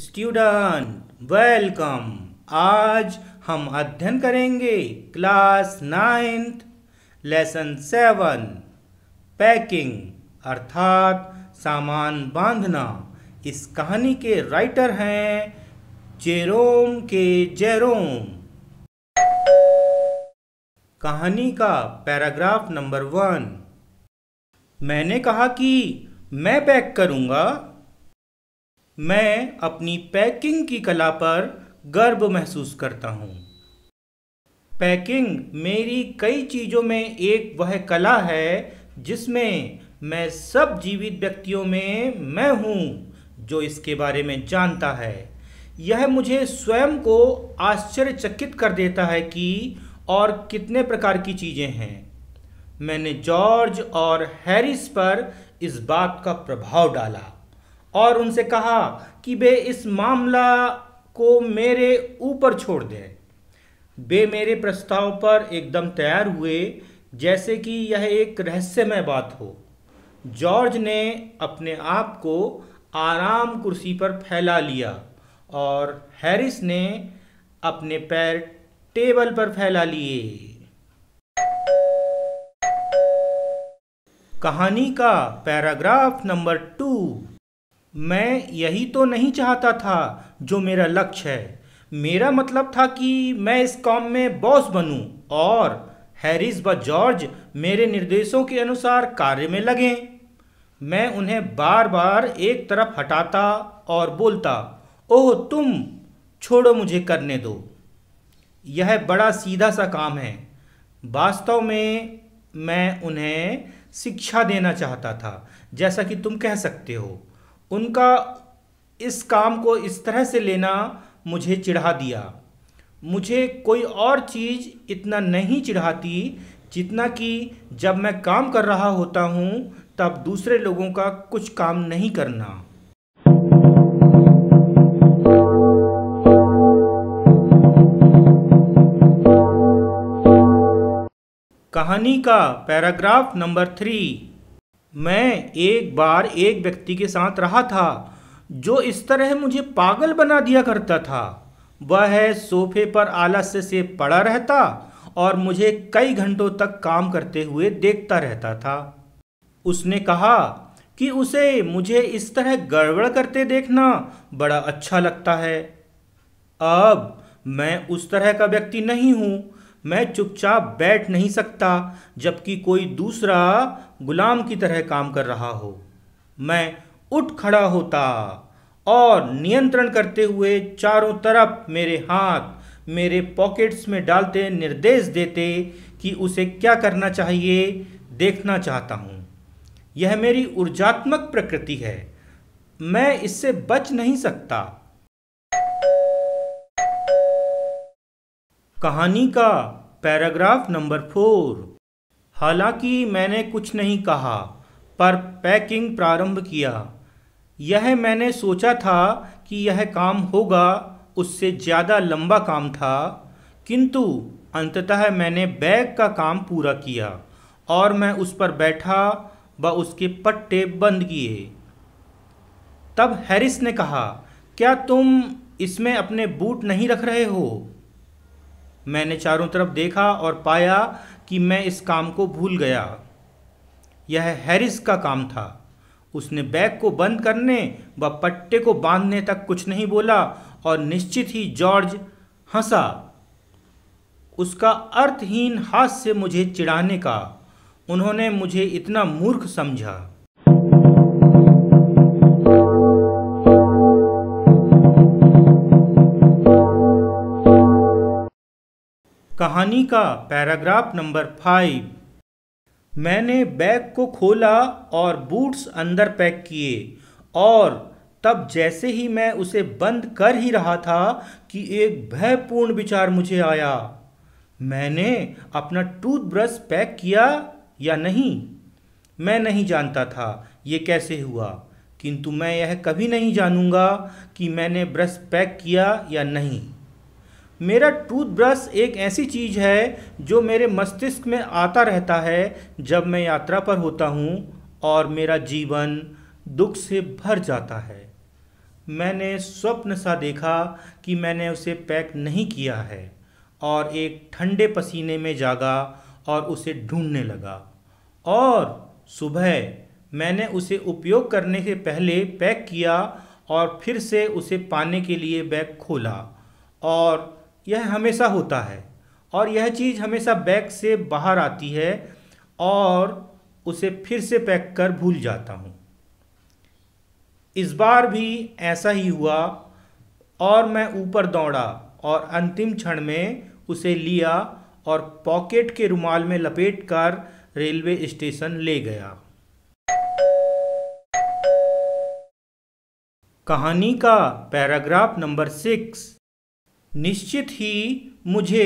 student welcome आज हम अध्ययन करेंगे class ninth lesson seven packing अर्थात सामान बांधना इस कहानी के राइटर हैं जेरोम के जेरोम कहानी का पैराग्राफ नंबर वन मैंने कहा कि मैं पैक करूंगा मैं अपनी पैकिंग की कला पर गर्व महसूस करता हूँ पैकिंग मेरी कई चीज़ों में एक वह कला है जिसमें मैं सब जीवित व्यक्तियों में मैं हूँ जो इसके बारे में जानता है यह मुझे स्वयं को आश्चर्यचकित कर देता है कि और कितने प्रकार की चीज़ें हैं मैंने जॉर्ज और हैरिस पर इस बात का प्रभाव डाला और उनसे कहा कि वे इस मामला को मेरे ऊपर छोड़ दें वे मेरे प्रस्ताव पर एकदम तैयार हुए जैसे कि यह एक रहस्यमय बात हो जॉर्ज ने अपने आप को आराम कुर्सी पर फैला लिया और हैरिस ने अपने पैर टेबल पर फैला लिए कहानी का पैराग्राफ नंबर टू मैं यही तो नहीं चाहता था जो मेरा लक्ष्य है मेरा मतलब था कि मैं इस काम में बॉस बनूं और हैरिस व जॉर्ज मेरे निर्देशों के अनुसार कार्य में लगें मैं उन्हें बार बार एक तरफ हटाता और बोलता ओह तुम छोड़ो मुझे करने दो यह बड़ा सीधा सा काम है वास्तव में मैं उन्हें शिक्षा देना चाहता था जैसा कि तुम कह सकते हो उनका इस काम को इस तरह से लेना मुझे चिढ़ा दिया मुझे कोई और चीज़ इतना नहीं चिढ़ाती जितना कि जब मैं काम कर रहा होता हूँ तब दूसरे लोगों का कुछ काम नहीं करना कहानी का पैराग्राफ नंबर थ्री मैं एक बार एक व्यक्ति के साथ रहा था जो इस तरह मुझे पागल बना दिया करता था वह है सोफे पर आलस्य से पड़ा रहता और मुझे कई घंटों तक काम करते हुए देखता रहता था उसने कहा कि उसे मुझे इस तरह गड़बड़ करते देखना बड़ा अच्छा लगता है अब मैं उस तरह का व्यक्ति नहीं हूँ मैं चुपचाप बैठ नहीं सकता जबकि कोई दूसरा गुलाम की तरह काम कर रहा हो मैं उठ खड़ा होता और नियंत्रण करते हुए चारों तरफ मेरे हाथ मेरे पॉकेट्स में डालते निर्देश देते कि उसे क्या करना चाहिए देखना चाहता हूँ यह मेरी ऊर्जात्मक प्रकृति है मैं इससे बच नहीं सकता कहानी का पैराग्राफ नंबर फोर हालांकि मैंने कुछ नहीं कहा पर पैकिंग प्रारंभ किया यह मैंने सोचा था कि यह काम होगा उससे ज़्यादा लंबा काम था किंतु अंततः मैंने बैग का काम पूरा किया और मैं उस पर बैठा व उसके पट्टे बंद किए तब हैरिस ने कहा क्या तुम इसमें अपने बूट नहीं रख रहे हो मैंने चारों तरफ देखा और पाया कि मैं इस काम को भूल गया यह हैरिस का काम था उसने बैग को बंद करने व पट्टे को बांधने तक कुछ नहीं बोला और निश्चित ही जॉर्ज हंसा उसका अर्थहीन हास्य मुझे चिढ़ाने का उन्होंने मुझे इतना मूर्ख समझा कहानी का पैराग्राफ नंबर फाइव मैंने बैग को खोला और बूट्स अंदर पैक किए और तब जैसे ही मैं उसे बंद कर ही रहा था कि एक भयपूर्ण विचार मुझे आया मैंने अपना टूथब्रश पैक किया या नहीं मैं नहीं जानता था ये कैसे हुआ किंतु मैं यह कभी नहीं जानूंगा कि मैंने ब्रश पैक किया या नहीं मेरा टूथब्रश एक ऐसी चीज़ है जो मेरे मस्तिष्क में आता रहता है जब मैं यात्रा पर होता हूँ और मेरा जीवन दुख से भर जाता है मैंने स्वप्न सा देखा कि मैंने उसे पैक नहीं किया है और एक ठंडे पसीने में जागा और उसे ढूंढने लगा और सुबह मैंने उसे उपयोग करने से पहले पैक किया और फिर से उसे पाने के लिए बैग खोला और यह हमेशा होता है और यह चीज़ हमेशा बैग से बाहर आती है और उसे फिर से पैक कर भूल जाता हूँ इस बार भी ऐसा ही हुआ और मैं ऊपर दौड़ा और अंतिम क्षण में उसे लिया और पॉकेट के रुमाल में लपेट कर रेलवे स्टेशन ले गया कहानी का पैराग्राफ नंबर सिक्स निश्चित ही मुझे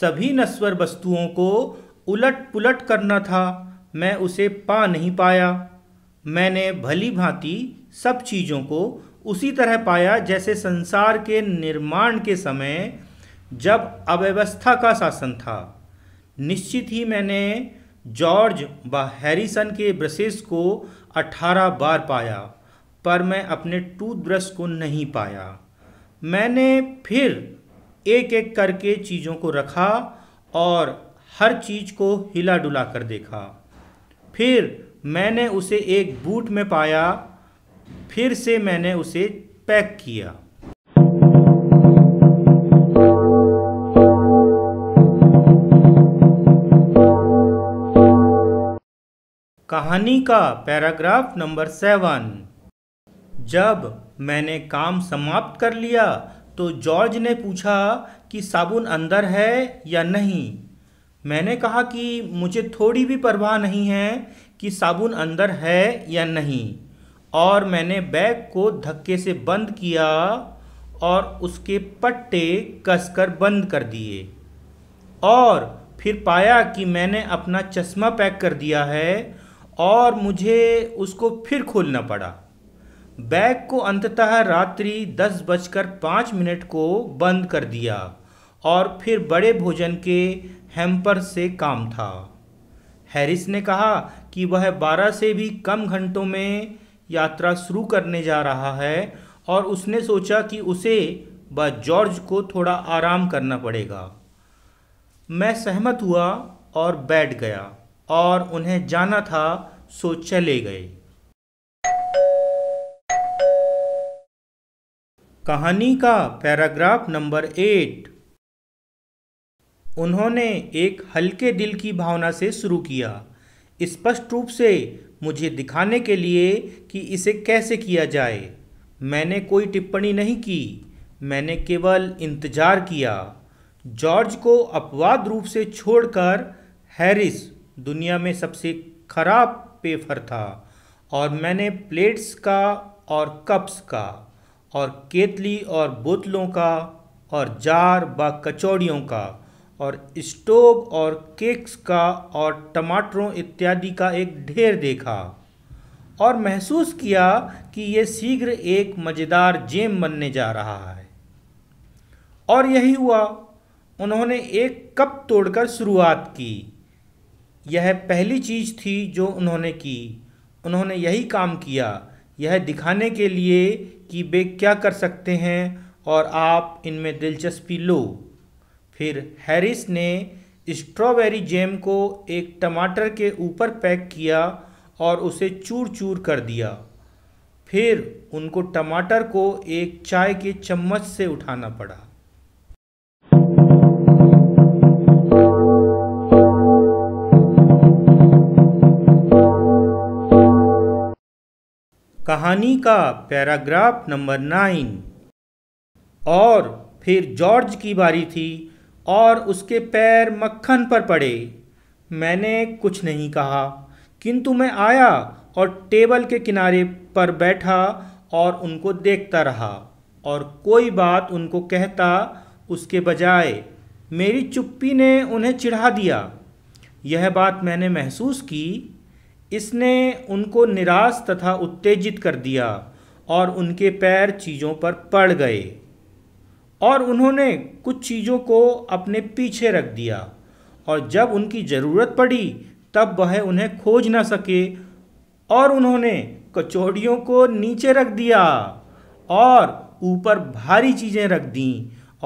सभी नस्वर वस्तुओं को उलट पुलट करना था मैं उसे पा नहीं पाया मैंने भली भांति सब चीज़ों को उसी तरह पाया जैसे संसार के निर्माण के समय जब अव्यवस्था का शासन था निश्चित ही मैंने जॉर्ज व हैरिसन के ब्रशेस को अठारह बार पाया पर मैं अपने टूथब्रश को नहीं पाया मैंने फिर एक एक करके चीज़ों को रखा और हर चीज़ को हिला डुला कर देखा फिर मैंने उसे एक बूट में पाया फिर से मैंने उसे पैक किया कहानी का पैराग्राफ नंबर सेवन जब मैंने काम समाप्त कर लिया तो जॉर्ज ने पूछा कि साबुन अंदर है या नहीं मैंने कहा कि मुझे थोड़ी भी परवाह नहीं है कि साबुन अंदर है या नहीं और मैंने बैग को धक्के से बंद किया और उसके पट्टे कसकर बंद कर दिए और फिर पाया कि मैंने अपना चश्मा पैक कर दिया है और मुझे उसको फिर खोलना पड़ा बैग को अंततः रात्रि दस बजकर पाँच मिनट को बंद कर दिया और फिर बड़े भोजन के हैम्पर से काम था हैरिस ने कहा कि वह बारह से भी कम घंटों में यात्रा शुरू करने जा रहा है और उसने सोचा कि उसे व जॉर्ज को थोड़ा आराम करना पड़ेगा मैं सहमत हुआ और बैठ गया और उन्हें जाना था सो चले गए कहानी का पैराग्राफ नंबर एट उन्होंने एक हल्के दिल की भावना से शुरू किया स्पष्ट रूप से मुझे दिखाने के लिए कि इसे कैसे किया जाए मैंने कोई टिप्पणी नहीं की मैंने केवल इंतजार किया जॉर्ज को अपवाद रूप से छोड़कर हैरिस दुनिया में सबसे खराब पेफर था और मैंने प्लेट्स का और कप्स का और केतली और बोतलों का और जार व कचौड़ियों का और स्टोव और केक्स का और टमाटरों इत्यादि का एक ढेर देखा और महसूस किया कि ये शीघ्र एक मज़ेदार जेम बनने जा रहा है और यही हुआ उन्होंने एक कप तोड़कर शुरुआत की यह पहली चीज़ थी जो उन्होंने की उन्होंने यही काम किया यह दिखाने के लिए कि वे क्या कर सकते हैं और आप इनमें दिलचस्पी लो फिर हैरिस ने स्ट्रॉबेरी जैम को एक टमाटर के ऊपर पैक किया और उसे चूर चूर कर दिया फिर उनको टमाटर को एक चाय के चम्मच से उठाना पड़ा कहानी का पैराग्राफ नंबर नाइन और फिर जॉर्ज की बारी थी और उसके पैर मक्खन पर पड़े मैंने कुछ नहीं कहा किंतु मैं आया और टेबल के किनारे पर बैठा और उनको देखता रहा और कोई बात उनको कहता उसके बजाय मेरी चुप्पी ने उन्हें चिढ़ा दिया यह बात मैंने महसूस की इसने उनको निराश तथा उत्तेजित कर दिया और उनके पैर चीज़ों पर पड़ गए और उन्होंने कुछ चीज़ों को अपने पीछे रख दिया और जब उनकी ज़रूरत पड़ी तब वह उन्हें खोज ना सके और उन्होंने कचौड़ियों को नीचे रख दिया और ऊपर भारी चीज़ें रख दीं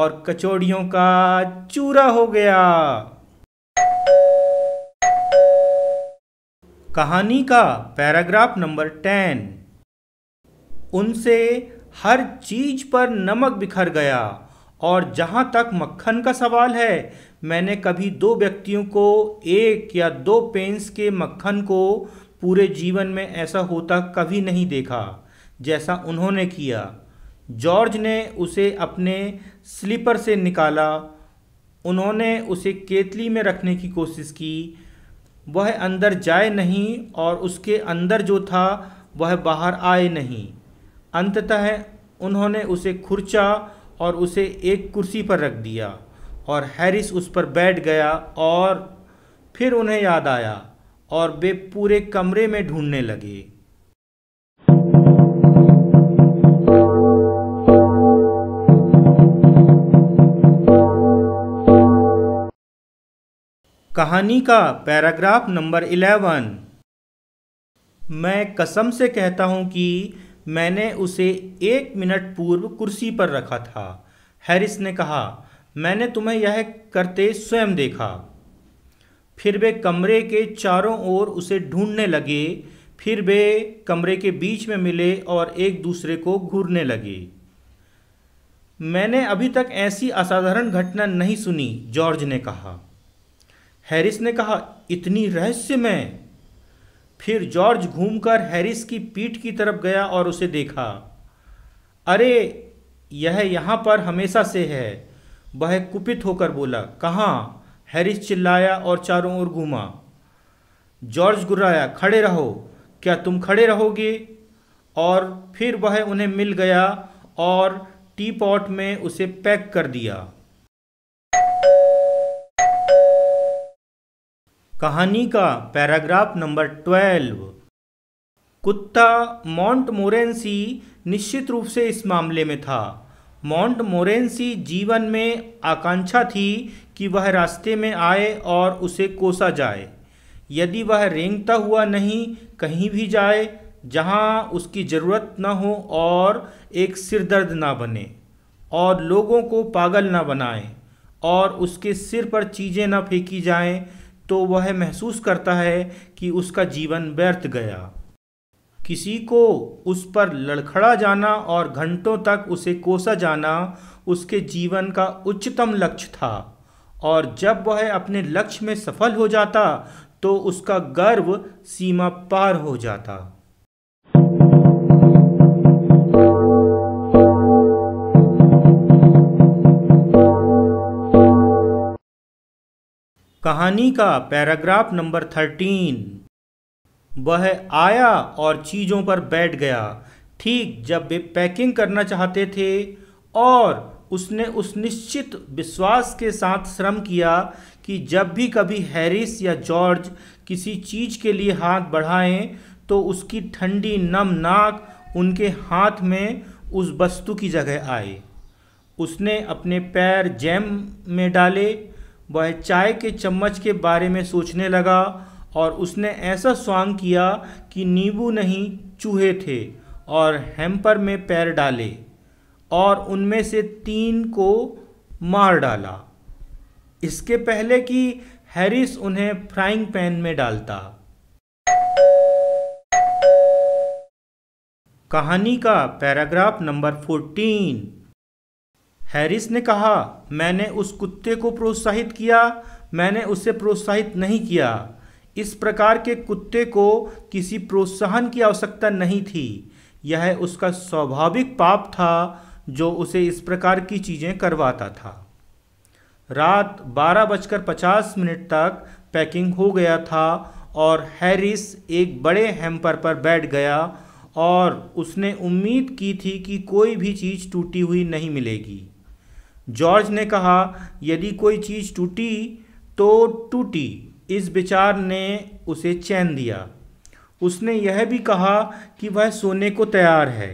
और कचौड़ियों का चूरा हो गया कहानी का पैराग्राफ नंबर टेन उनसे हर चीज पर नमक बिखर गया और जहाँ तक मक्खन का सवाल है मैंने कभी दो व्यक्तियों को एक या दो पेंस के मक्खन को पूरे जीवन में ऐसा होता कभी नहीं देखा जैसा उन्होंने किया जॉर्ज ने उसे अपने स्लीपर से निकाला उन्होंने उसे केतली में रखने की कोशिश की वह अंदर जाए नहीं और उसके अंदर जो था वह बाहर आए नहीं अंततः उन्होंने उसे खुर्चा और उसे एक कुर्सी पर रख दिया और हैरिस उस पर बैठ गया और फिर उन्हें याद आया और वे पूरे कमरे में ढूंढने लगे कहानी का पैराग्राफ नंबर इलेवन मैं कसम से कहता हूँ कि मैंने उसे एक मिनट पूर्व कुर्सी पर रखा था हैरिस ने कहा मैंने तुम्हें यह करते स्वयं देखा फिर वे कमरे के चारों ओर उसे ढूंढने लगे फिर वे कमरे के बीच में मिले और एक दूसरे को घूरने लगे मैंने अभी तक ऐसी असाधारण घटना नहीं सुनी जॉर्ज ने कहा हैरिस ने कहा इतनी रहस्यमय फिर जॉर्ज घूमकर हैरिस की पीठ की तरफ गया और उसे देखा अरे यह यहाँ पर हमेशा से है वह कुपित होकर बोला कहाँ हैरिस चिल्लाया और चारों ओर घूमा जॉर्ज गुर्राया खड़े रहो क्या तुम खड़े रहोगे और फिर वह उन्हें मिल गया और टी पॉट में उसे पैक कर दिया कहानी का पैराग्राफ नंबर ट्वेल्व कुत्ता मॉन्ट मोरेंसी निश्चित रूप से इस मामले में था मॉन्ट मोरेंसी जीवन में आकांक्षा थी कि वह रास्ते में आए और उसे कोसा जाए यदि वह रेंगता हुआ नहीं कहीं भी जाए जहां उसकी ज़रूरत न हो और एक सिरदर्द ना बने और लोगों को पागल ना बनाए और उसके सिर पर चीज़ें ना फेंकी जाएं तो वह महसूस करता है कि उसका जीवन व्यर्थ गया किसी को उस पर लड़खड़ा जाना और घंटों तक उसे कोसा जाना उसके जीवन का उच्चतम लक्ष्य था और जब वह अपने लक्ष्य में सफल हो जाता तो उसका गर्व सीमा पार हो जाता कहानी का पैराग्राफ नंबर थर्टीन वह आया और चीज़ों पर बैठ गया ठीक जब वे पैकिंग करना चाहते थे और उसने उस निश्चित विश्वास के साथ श्रम किया कि जब भी कभी हैरिस या जॉर्ज किसी चीज़ के लिए हाथ बढ़ाएं तो उसकी ठंडी नम नाक उनके हाथ में उस वस्तु की जगह आए उसने अपने पैर जैम में डाले वह चाय के चम्मच के बारे में सोचने लगा और उसने ऐसा स्वांग किया कि नींबू नहीं चूहे थे और हैम्पर में पैर डाले और उनमें से तीन को मार डाला इसके पहले कि हैरिस उन्हें फ्राइंग पैन में डालता कहानी का पैराग्राफ नंबर फोर्टीन हैरिस ने कहा मैंने उस कुत्ते को प्रोत्साहित किया मैंने उसे प्रोत्साहित नहीं किया इस प्रकार के कुत्ते को किसी प्रोत्साहन की आवश्यकता नहीं थी यह उसका स्वाभाविक पाप था जो उसे इस प्रकार की चीज़ें करवाता था रात बारह बजकर पचास मिनट तक पैकिंग हो गया था और हैरिस एक बड़े हैम्पर पर बैठ गया और उसने उम्मीद की थी कि कोई भी चीज़ टूटी हुई नहीं मिलेगी जॉर्ज ने कहा यदि कोई चीज़ टूटी तो टूटी इस विचार ने उसे चैन दिया उसने यह भी कहा कि वह सोने को तैयार है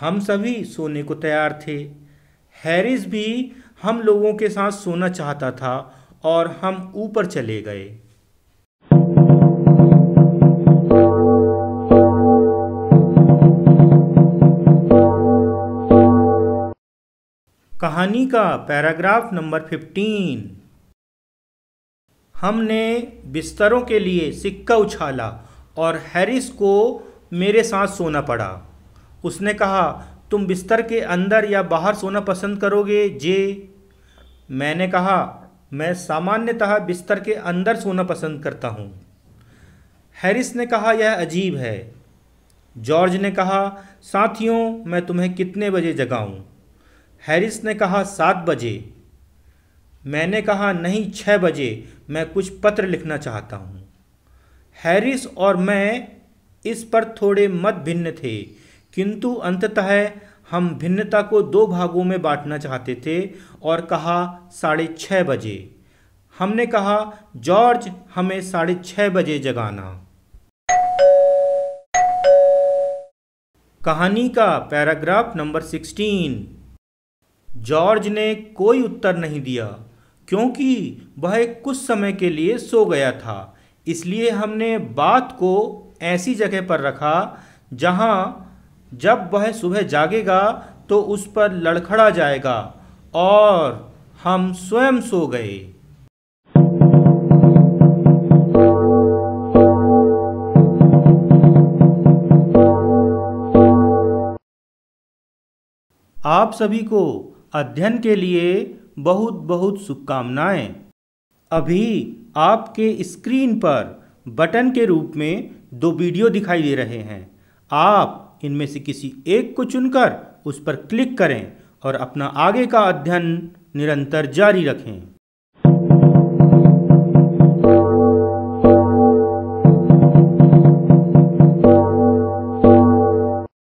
हम सभी सोने को तैयार थे हैरिस भी हम लोगों के साथ सोना चाहता था और हम ऊपर चले गए कहानी का पैराग्राफ नंबर फिफ्टीन हमने बिस्तरों के लिए सिक्का उछाला और हैरिस को मेरे साथ सोना पड़ा उसने कहा तुम बिस्तर के अंदर या बाहर सोना पसंद करोगे जे मैंने कहा मैं सामान्यतः बिस्तर के अंदर सोना पसंद करता हूँ हैरिस ने कहा यह अजीब है जॉर्ज ने कहा साथियों मैं तुम्हें कितने बजे जगाऊँ हैरिस ने कहा सात बजे मैंने कहा नहीं छः बजे मैं कुछ पत्र लिखना चाहता हूँ हैरिस और मैं इस पर थोड़े मत भिन्न थे किंतु अंततः हम भिन्नता को दो भागों में बांटना चाहते थे और कहा साढ़े छः बजे हमने कहा जॉर्ज हमें साढ़े छः बजे जगाना कहानी का पैराग्राफ नंबर सिक्सटीन जॉर्ज ने कोई उत्तर नहीं दिया क्योंकि वह कुछ समय के लिए सो गया था इसलिए हमने बात को ऐसी जगह पर रखा जहां जब वह सुबह जागेगा तो उस पर लड़खड़ा जाएगा और हम स्वयं सो गए आप सभी को अध्ययन के लिए बहुत बहुत शुभकामनाएं अभी आपके स्क्रीन पर बटन के रूप में दो वीडियो दिखाई दे रहे हैं आप इनमें से किसी एक को चुनकर उस पर क्लिक करें और अपना आगे का अध्ययन निरंतर जारी रखें